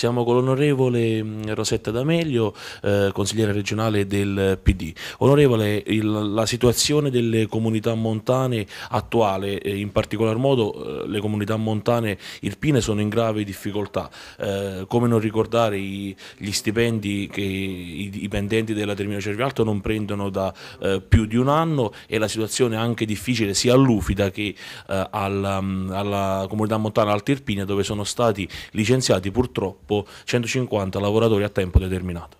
Siamo con l'onorevole mm, Rosetta D'Amelio, eh, consigliera regionale del PD. Onorevole, il, la situazione delle comunità montane attuale, eh, in particolar modo eh, le comunità montane irpine sono in grave difficoltà. Eh, come non ricordare i, gli stipendi che i dipendenti della Termino Cervialto non prendono da eh, più di un anno e la situazione è anche difficile sia all'Ufida che eh, alla, mm, alla comunità montana Altirpina dove sono stati licenziati purtroppo purtroppo 150 lavoratori a tempo determinato.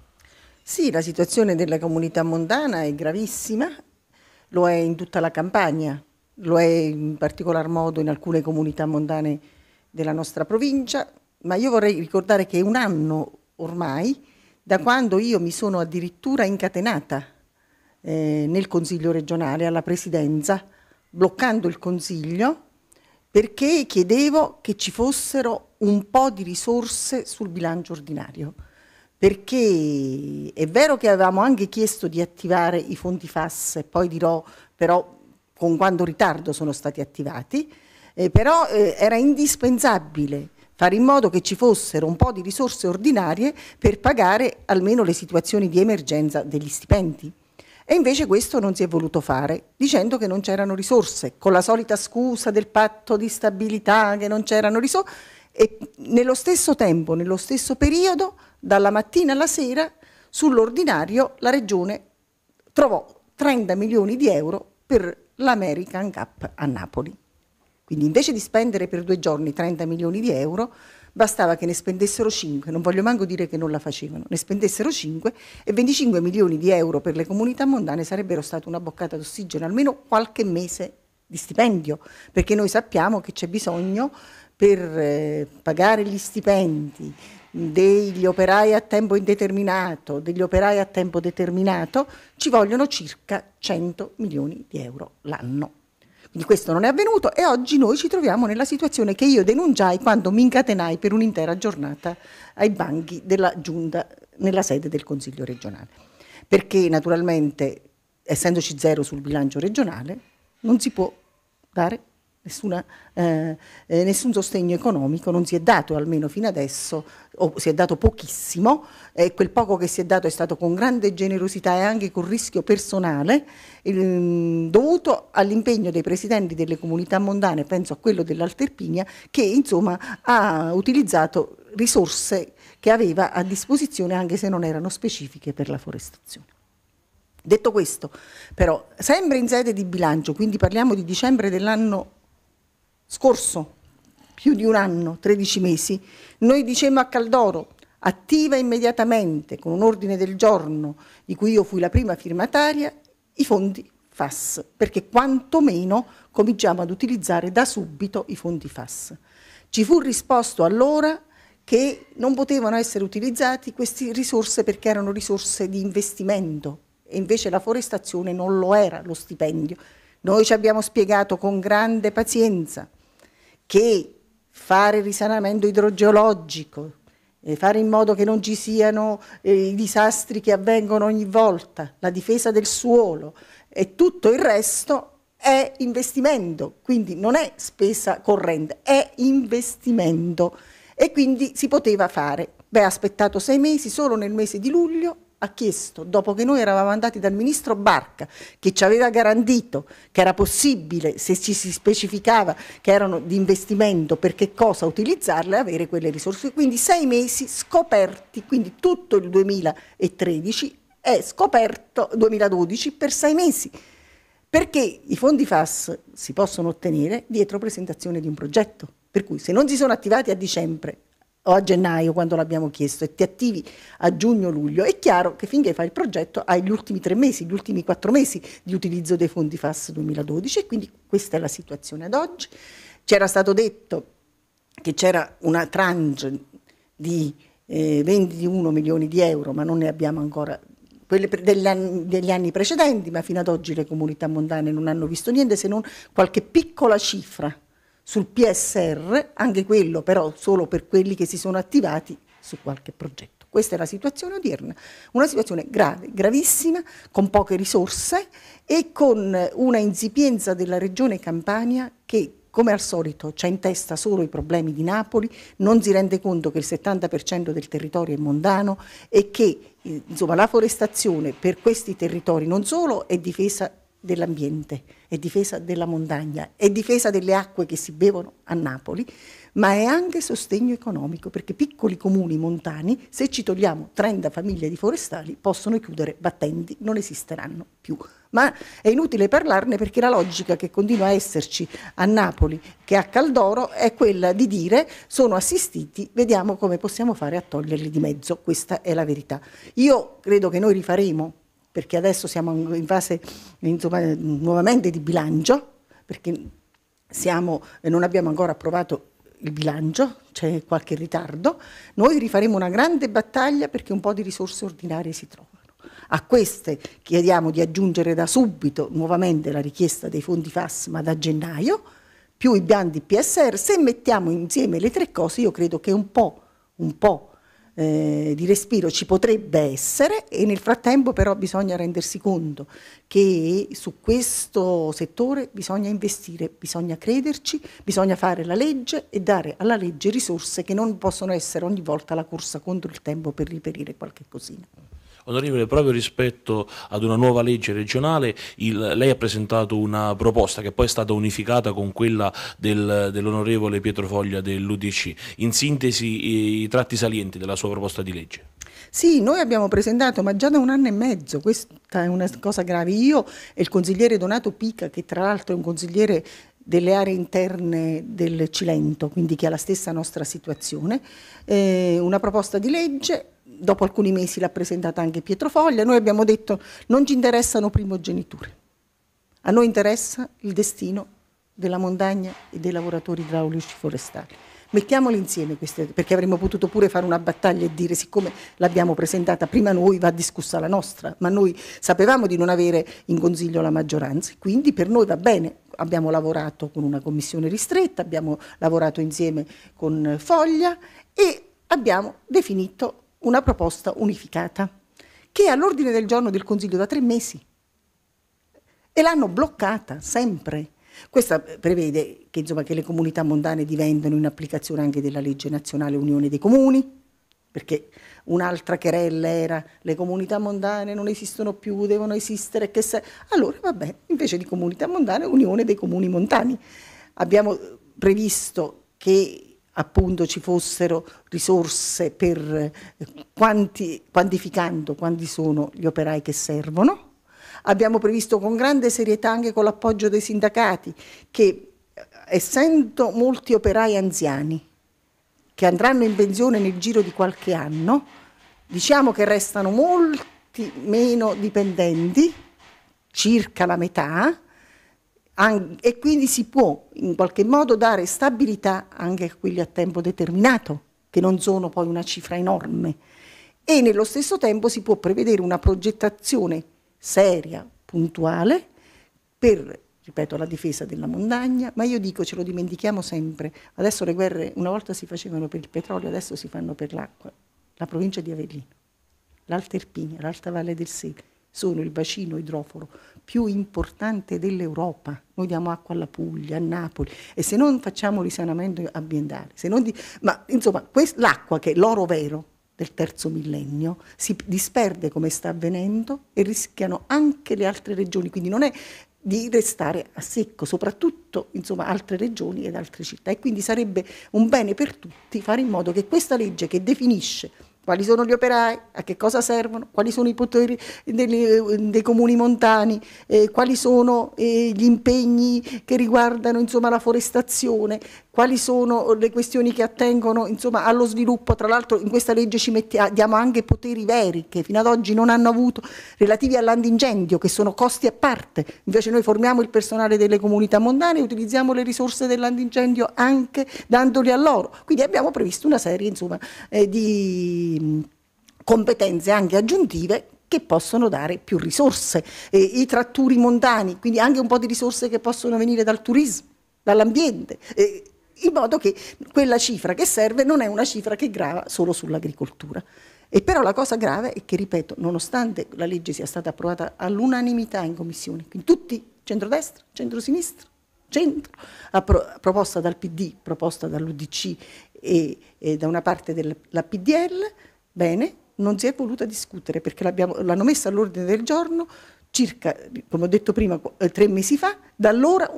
Sì, la situazione della comunità montana è gravissima, lo è in tutta la campagna, lo è in particolar modo in alcune comunità montane della nostra provincia, ma io vorrei ricordare che è un anno ormai da quando io mi sono addirittura incatenata eh, nel Consiglio regionale alla Presidenza, bloccando il Consiglio perché chiedevo che ci fossero un po' di risorse sul bilancio ordinario, perché è vero che avevamo anche chiesto di attivare i fondi FAS, poi dirò però con quanto ritardo sono stati attivati, eh, però eh, era indispensabile fare in modo che ci fossero un po' di risorse ordinarie per pagare almeno le situazioni di emergenza degli stipendi. E invece questo non si è voluto fare, dicendo che non c'erano risorse, con la solita scusa del patto di stabilità, che non c'erano risorse. E nello stesso tempo, nello stesso periodo, dalla mattina alla sera, sull'ordinario la Regione trovò 30 milioni di euro per l'American Cup a Napoli. Quindi invece di spendere per due giorni 30 milioni di euro, bastava che ne spendessero 5, non voglio manco dire che non la facevano, ne spendessero 5 e 25 milioni di euro per le comunità mondane sarebbero stata una boccata d'ossigeno, almeno qualche mese di stipendio, perché noi sappiamo che c'è bisogno per eh, pagare gli stipendi degli operai a tempo indeterminato, degli operai a tempo determinato, ci vogliono circa 100 milioni di euro l'anno. Quindi questo non è avvenuto e oggi noi ci troviamo nella situazione che io denunciai quando mi incatenai per un'intera giornata ai banchi della giunta nella sede del Consiglio regionale. Perché naturalmente, essendoci zero sul bilancio regionale, non si può dare Nessuna, eh, eh, nessun sostegno economico non si è dato almeno fino adesso o si è dato pochissimo e quel poco che si è dato è stato con grande generosità e anche con rischio personale eh, dovuto all'impegno dei presidenti delle comunità mondane penso a quello dell'Alterpinia che insomma ha utilizzato risorse che aveva a disposizione anche se non erano specifiche per la forestazione Detto questo, però, sempre in sede di bilancio, quindi parliamo di dicembre dell'anno scorso, più di un anno, 13 mesi, noi dicemmo a Caldoro attiva immediatamente con un ordine del giorno di cui io fui la prima firmataria i fondi FAS, perché quantomeno cominciamo ad utilizzare da subito i fondi FAS. Ci fu risposto allora che non potevano essere utilizzati queste risorse perché erano risorse di investimento e invece la forestazione non lo era lo stipendio. Noi ci abbiamo spiegato con grande pazienza che fare risanamento idrogeologico, fare in modo che non ci siano eh, i disastri che avvengono ogni volta, la difesa del suolo e tutto il resto è investimento, quindi non è spesa corrente, è investimento e quindi si poteva fare. Beh, ha aspettato sei mesi, solo nel mese di luglio ha chiesto, dopo che noi eravamo andati dal ministro Barca, che ci aveva garantito che era possibile, se ci si specificava che erano di investimento, per che cosa utilizzarle, avere quelle risorse. Quindi sei mesi scoperti, quindi tutto il 2013 è scoperto, 2012, per sei mesi. Perché i fondi FAS si possono ottenere dietro presentazione di un progetto. Per cui se non si sono attivati a dicembre o a gennaio quando l'abbiamo chiesto e ti attivi a giugno-luglio, è chiaro che finché fai il progetto hai gli ultimi tre mesi, gli ultimi quattro mesi di utilizzo dei fondi FAS 2012 e quindi questa è la situazione ad oggi. C'era stato detto che c'era una tranche di eh, 21 milioni di euro, ma non ne abbiamo ancora quelle degli anni, degli anni precedenti, ma fino ad oggi le comunità mondane non hanno visto niente se non qualche piccola cifra sul PSR, anche quello però solo per quelli che si sono attivati su qualche progetto. Questa è la situazione odierna, una situazione grave, gravissima, con poche risorse e con una insipienza della regione Campania che come al solito c'è in testa solo i problemi di Napoli, non si rende conto che il 70% del territorio è mondano e che eh, insomma, la forestazione per questi territori non solo è difesa dell'ambiente, è difesa della montagna, è difesa delle acque che si bevono a Napoli, ma è anche sostegno economico, perché piccoli comuni montani, se ci togliamo 30 famiglie di forestali, possono chiudere battenti, non esisteranno più. Ma è inutile parlarne perché la logica che continua a esserci a Napoli che a Caldoro è quella di dire sono assistiti, vediamo come possiamo fare a toglierli di mezzo, questa è la verità. Io credo che noi rifaremo perché adesso siamo in fase insomma, nuovamente di bilancio, perché siamo, non abbiamo ancora approvato il bilancio, c'è qualche ritardo, noi rifaremo una grande battaglia perché un po' di risorse ordinarie si trovano. A queste chiediamo di aggiungere da subito nuovamente la richiesta dei fondi FAS, ma da gennaio, più i bandi PSR, se mettiamo insieme le tre cose io credo che un po', un po' eh, di respiro ci potrebbe essere e nel frattempo però bisogna rendersi conto che su questo settore bisogna investire, bisogna crederci, bisogna fare la legge e dare alla legge risorse che non possono essere ogni volta la corsa contro il tempo per riperire qualche cosina. Onorevole, proprio rispetto ad una nuova legge regionale, il, lei ha presentato una proposta che poi è stata unificata con quella del, dell'onorevole Pietro Foglia dell'UDC. In sintesi i tratti salienti della sua proposta di legge. Sì, noi abbiamo presentato, ma già da un anno e mezzo, questa è una cosa grave. Io e il consigliere Donato Picca, che tra l'altro è un consigliere delle aree interne del Cilento, quindi che ha la stessa nostra situazione, eh, una proposta di legge dopo alcuni mesi l'ha presentata anche Pietro Foglia, noi abbiamo detto non ci interessano primogeniture, a noi interessa il destino della montagna e dei lavoratori idraulici forestali. Mettiamole insieme queste, perché avremmo potuto pure fare una battaglia e dire siccome l'abbiamo presentata prima noi va discussa la nostra, ma noi sapevamo di non avere in consiglio la maggioranza, quindi per noi va bene, abbiamo lavorato con una commissione ristretta, abbiamo lavorato insieme con Foglia e abbiamo definito una proposta unificata, che è all'ordine del giorno del Consiglio da tre mesi. E l'hanno bloccata sempre. Questa eh, prevede che, insomma, che le comunità mondane diventino in applicazione anche della legge nazionale Unione dei Comuni, perché un'altra querella era le comunità mondane non esistono più, devono esistere, che se... allora vabbè, invece di comunità mondane, unione dei comuni montani. Abbiamo eh, previsto che appunto ci fossero risorse per eh, quanti, quantificando quanti sono gli operai che servono. Abbiamo previsto con grande serietà anche con l'appoggio dei sindacati che eh, essendo molti operai anziani che andranno in pensione nel giro di qualche anno, diciamo che restano molti meno dipendenti, circa la metà, e quindi si può in qualche modo dare stabilità anche a quelli a tempo determinato, che non sono poi una cifra enorme. E nello stesso tempo si può prevedere una progettazione seria, puntuale, per ripeto, la difesa della montagna, ma io dico ce lo dimentichiamo sempre. Adesso le guerre una volta si facevano per il petrolio, adesso si fanno per l'acqua. La provincia di Avellino, l'Alta Irpinia, l'Alta Valle del Segre, sono il bacino idroforo più importante dell'Europa. Noi diamo acqua alla Puglia, a Napoli e se non facciamo risanamento ambientale, di, ma insomma l'acqua che è l'oro vero del terzo millennio si disperde come sta avvenendo e rischiano anche le altre regioni, quindi non è di restare a secco, soprattutto insomma, altre regioni ed altre città. E quindi sarebbe un bene per tutti fare in modo che questa legge che definisce quali sono gli operai, a che cosa servono, quali sono i poteri dei, dei comuni montani, eh, quali sono eh, gli impegni che riguardano insomma, la forestazione, quali sono le questioni che attengono insomma, allo sviluppo. Tra l'altro in questa legge ci mettiamo, ah, diamo anche poteri veri che fino ad oggi non hanno avuto relativi all'andingendio, che sono costi a parte. Invece noi formiamo il personale delle comunità montane e utilizziamo le risorse dell'andingendio anche dandoli a loro. Quindi abbiamo previsto una serie insomma, eh, di competenze anche aggiuntive che possono dare più risorse, eh, i tratturi montani, quindi anche un po' di risorse che possono venire dal turismo, dall'ambiente, eh, in modo che quella cifra che serve non è una cifra che grava solo sull'agricoltura. E però la cosa grave è che, ripeto, nonostante la legge sia stata approvata all'unanimità in commissione, quindi tutti, centrodestra, centrosinistra, centro, proposta dal PD, proposta dall'UDC e, e da una parte della PDL, bene, non si è voluta discutere perché l'hanno messa all'ordine del giorno circa, come ho detto prima, eh, tre mesi fa, da allora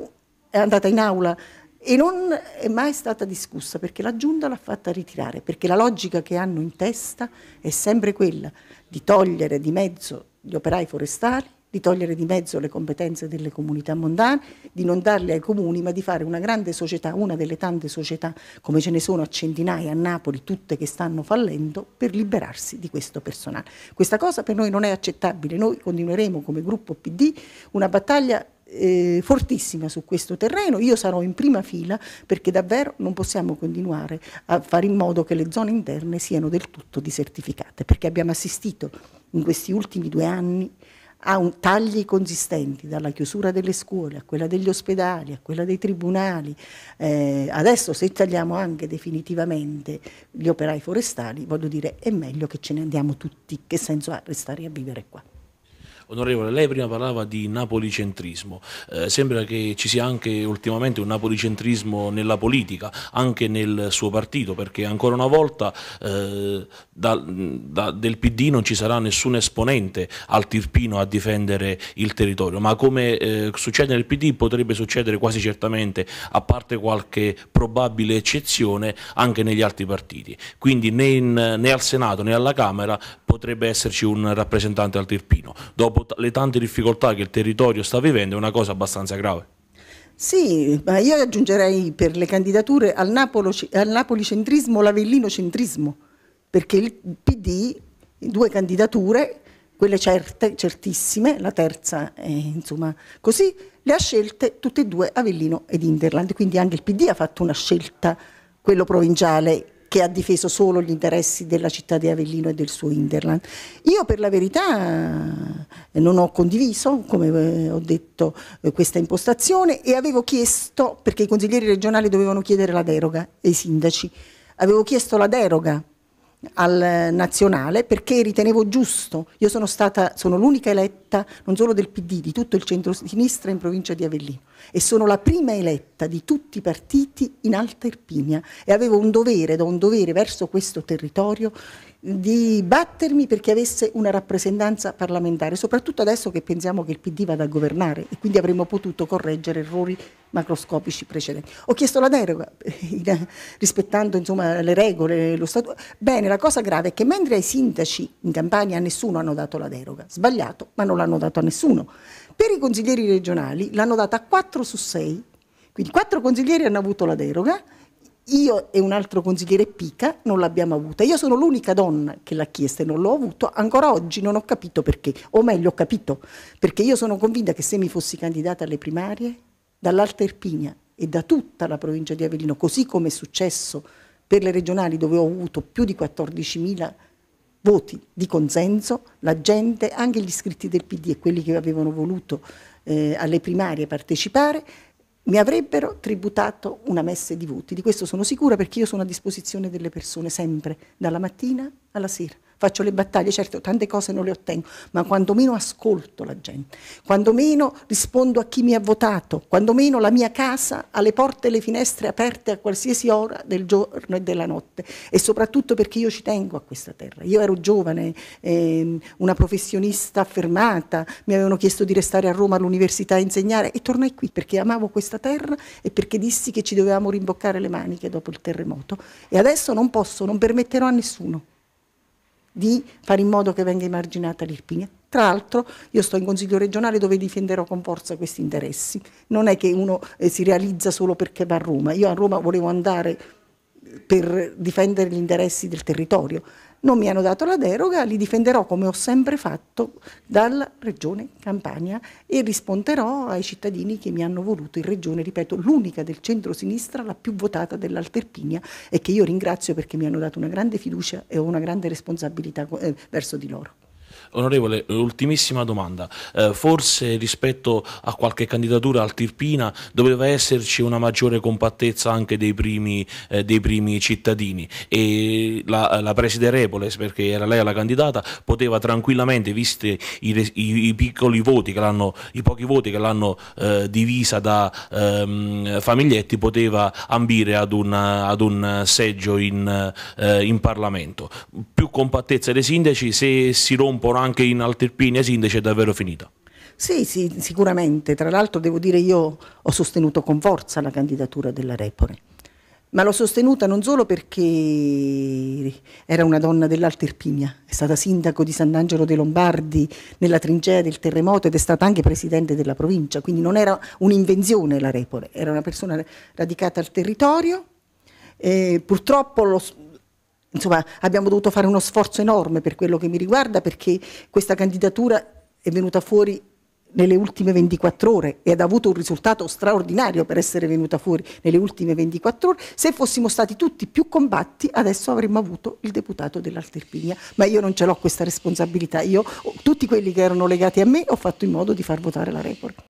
è andata in aula e non è mai stata discussa perché la giunta l'ha fatta ritirare, perché la logica che hanno in testa è sempre quella di togliere di mezzo gli operai forestali di togliere di mezzo le competenze delle comunità mondane, di non darle ai comuni, ma di fare una grande società, una delle tante società, come ce ne sono a centinaia a Napoli, tutte che stanno fallendo, per liberarsi di questo personale. Questa cosa per noi non è accettabile, noi continueremo come gruppo PD una battaglia eh, fortissima su questo terreno, io sarò in prima fila perché davvero non possiamo continuare a fare in modo che le zone interne siano del tutto disertificate, perché abbiamo assistito in questi ultimi due anni ha un, tagli consistenti dalla chiusura delle scuole a quella degli ospedali, a quella dei tribunali. Eh, adesso se tagliamo anche definitivamente gli operai forestali, voglio dire, è meglio che ce ne andiamo tutti, che senso ha restare a vivere qua? Onorevole, lei prima parlava di napolicentrismo, eh, sembra che ci sia anche ultimamente un napolicentrismo nella politica, anche nel suo partito, perché ancora una volta eh, da, da, del PD non ci sarà nessun esponente al Tirpino a difendere il territorio, ma come eh, succede nel PD potrebbe succedere quasi certamente, a parte qualche probabile eccezione, anche negli altri partiti. Quindi né, in, né al Senato né alla Camera potrebbe esserci un rappresentante al Tirpino. Dopo le tante difficoltà che il territorio sta vivendo è una cosa abbastanza grave. Sì, ma io aggiungerei per le candidature al, Napolo, al Napoli centrismo l'Avellino centrismo, perché il PD, due candidature, quelle certe, certissime, la terza è insomma così, le ha scelte tutte e due Avellino ed Interland, quindi anche il PD ha fatto una scelta, quello provinciale che ha difeso solo gli interessi della città di Avellino e del suo Interland. Io per la verità non ho condiviso, come eh, ho detto, eh, questa impostazione e avevo chiesto, perché i consiglieri regionali dovevano chiedere la deroga e i sindaci, avevo chiesto la deroga al nazionale perché ritenevo giusto. Io sono stata, sono l'unica eletta non solo del PD, di tutto il centro-sinistra in provincia di Avellino e sono la prima eletta di tutti i partiti in Alta Irpinia e avevo un dovere, do un dovere verso questo territorio di battermi perché avesse una rappresentanza parlamentare, soprattutto adesso che pensiamo che il PD vada a governare e quindi avremmo potuto correggere errori macroscopici precedenti. Ho chiesto la deroga in, rispettando insomma, le regole, lo statuto. Bene, la cosa grave è che mentre ai sindaci in Campania nessuno hanno dato la deroga, sbagliato, ma non l'hanno dato a nessuno per i consiglieri regionali l'hanno data a 4 su 6, quindi 4 consiglieri hanno avuto la deroga, io e un altro consigliere Pica non l'abbiamo avuta, io sono l'unica donna che l'ha chiesta e non l'ho avuto, ancora oggi non ho capito perché, o meglio ho capito, perché io sono convinta che se mi fossi candidata alle primarie, dall'Alta Irpigna e da tutta la provincia di Avellino, così come è successo per le regionali dove ho avuto più di 14.000 voti di consenso, la gente, anche gli iscritti del PD e quelli che avevano voluto eh, alle primarie partecipare, mi avrebbero tributato una messa di voti. Di questo sono sicura perché io sono a disposizione delle persone sempre, dalla mattina alla sera faccio le battaglie, certo tante cose non le ottengo, ma quantomeno ascolto la gente, quantomeno rispondo a chi mi ha votato, quantomeno la mia casa ha le porte e le finestre aperte a qualsiasi ora del giorno e della notte e soprattutto perché io ci tengo a questa terra. Io ero giovane, ehm, una professionista affermata, mi avevano chiesto di restare a Roma all'università a insegnare e tornai qui perché amavo questa terra e perché dissi che ci dovevamo rimboccare le maniche dopo il terremoto e adesso non posso, non permetterò a nessuno di fare in modo che venga emarginata l'Irpinia. Tra l'altro io sto in consiglio regionale dove difenderò con forza questi interessi. Non è che uno eh, si realizza solo perché va a Roma. Io a Roma volevo andare per difendere gli interessi del territorio. Non mi hanno dato la deroga, li difenderò come ho sempre fatto dalla Regione Campania e risponderò ai cittadini che mi hanno voluto in Regione, ripeto, l'unica del centro-sinistra, la più votata dell'Alterpinia e che io ringrazio perché mi hanno dato una grande fiducia e ho una grande responsabilità eh, verso di loro. Onorevole, ultimissima domanda. Eh, forse rispetto a qualche candidatura al Tirpina doveva esserci una maggiore compattezza anche dei primi, eh, dei primi cittadini e la, la preside Repoles, perché era lei la candidata, poteva tranquillamente, visti i, i, i, piccoli voti che l'hanno, i pochi voti che l'hanno eh, divisa da ehm, Famiglietti, poteva ambire ad un, ad un seggio in, eh, in Parlamento. Più compattezza dei sindaci, se si rompono lavoro anche in Altirpinia Sindaci è davvero finita. Sì, sì, sicuramente. Tra l'altro devo dire io ho sostenuto con forza la candidatura della Repore. Ma l'ho sostenuta non solo perché era una donna dell'Altirpinia, è stata sindaco di Sant'Angelo dei Lombardi nella trincea del terremoto ed è stata anche presidente della provincia, quindi non era un'invenzione la Repore, era una persona radicata al territorio. Eh, purtroppo Insomma, abbiamo dovuto fare uno sforzo enorme per quello che mi riguarda perché questa candidatura è venuta fuori nelle ultime 24 ore ed ha avuto un risultato straordinario per essere venuta fuori nelle ultime 24 ore. Se fossimo stati tutti più combatti, adesso avremmo avuto il deputato dell'Alterpinia. Ma io non ce l'ho questa responsabilità. Io, tutti quelli che erano legati a me, ho fatto in modo di far votare la report.